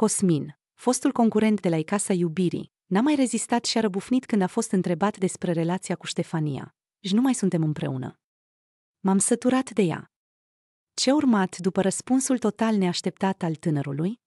Cosmin, fostul concurent de la Icasa Iubirii, n-a mai rezistat și a răbufnit când a fost întrebat despre relația cu Ștefania. Și nu mai suntem împreună. M-am săturat de ea. Ce urmat după răspunsul total neașteptat al tânărului?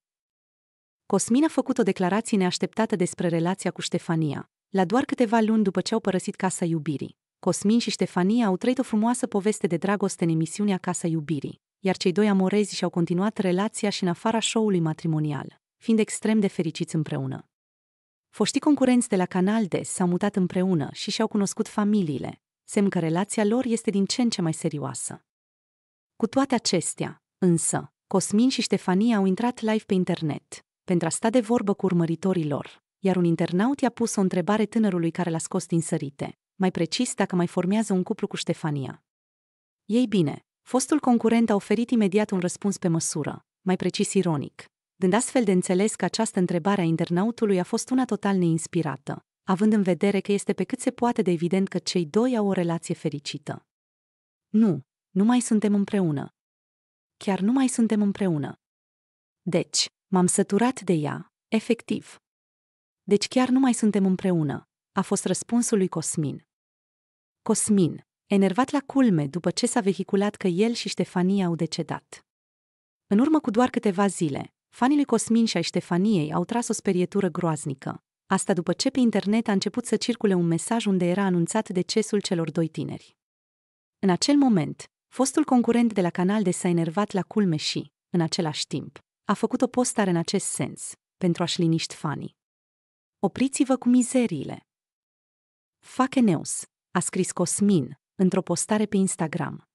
Cosmin a făcut o declarație neașteptată despre relația cu Ștefania, la doar câteva luni după ce au părăsit Casa Iubirii. Cosmin și Ștefania au trăit o frumoasă poveste de dragoste în emisiunea Casa Iubirii, iar cei doi amorezi și-au continuat relația și în afara show-ului matrimonial fiind extrem de fericiți împreună. Foștii concurenți de la Canal D s-au mutat împreună și și-au cunoscut familiile, semn că relația lor este din ce în ce mai serioasă. Cu toate acestea, însă, Cosmin și Ștefania au intrat live pe internet, pentru a sta de vorbă cu urmăritorii lor, iar un internaut i-a pus o întrebare tânărului care l-a scos din sărite, mai precis dacă mai formează un cuplu cu Ștefania. Ei bine, fostul concurent a oferit imediat un răspuns pe măsură, mai precis ironic, dând astfel de înțeles că această întrebare a internautului a fost una total neinspirată, având în vedere că este pe cât se poate de evident că cei doi au o relație fericită. Nu, nu mai suntem împreună. Chiar nu mai suntem împreună. Deci, m-am săturat de ea, efectiv. Deci chiar nu mai suntem împreună, a fost răspunsul lui Cosmin. Cosmin, enervat la culme după ce s-a vehiculat că el și Ștefania au decedat. În urmă cu doar câteva zile, Fanii lui Cosmin și ai Ștefaniei au tras o sperietură groaznică. Asta după ce pe internet a început să circule un mesaj unde era anunțat decesul celor doi tineri. În acel moment, fostul concurent de la canal de s-a enervat la culme și, în același timp, a făcut o postare în acest sens, pentru a-și liniști fanii. Opriți-vă cu mizeriile! Fake news, a scris Cosmin, într-o postare pe Instagram.